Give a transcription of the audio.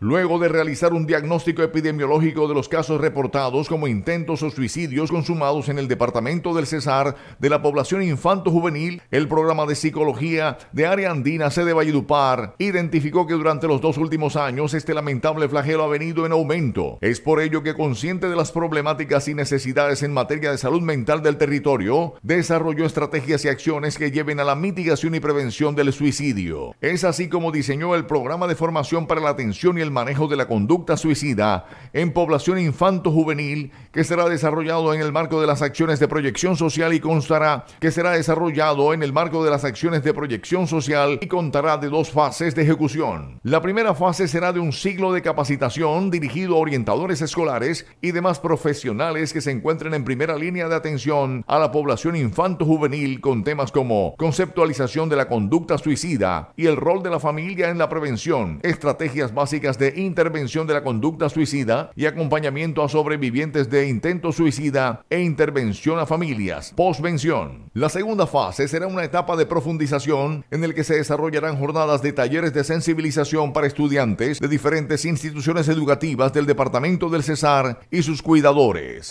Luego de realizar un diagnóstico epidemiológico de los casos reportados como intentos o suicidios consumados en el departamento del Cesar de la población infanto-juvenil, el programa de psicología de área andina sede Valledupar identificó que durante los dos últimos años este lamentable flagelo ha venido en aumento. Es por ello que consciente de las problemáticas y necesidades en materia de salud mental del territorio, desarrolló estrategias y acciones que lleven a la mitigación y prevención del suicidio. Es así como diseñó el programa de formación para la atención y el manejo de la conducta suicida en población infanto-juvenil que será desarrollado en el marco de las acciones de proyección social y constará que será desarrollado en el marco de las acciones de proyección social y contará de dos fases de ejecución. La primera fase será de un ciclo de capacitación dirigido a orientadores escolares y demás profesionales que se encuentren en primera línea de atención a la población infanto-juvenil con temas como conceptualización de la conducta suicida y el rol de la familia en la prevención, estrategias básicas de intervención de la conducta suicida y acompañamiento a sobrevivientes de intento suicida e intervención a familias, postvención. La segunda fase será una etapa de profundización en el que se desarrollarán jornadas de talleres de sensibilización para estudiantes de diferentes instituciones educativas del Departamento del Cesar y sus cuidadores.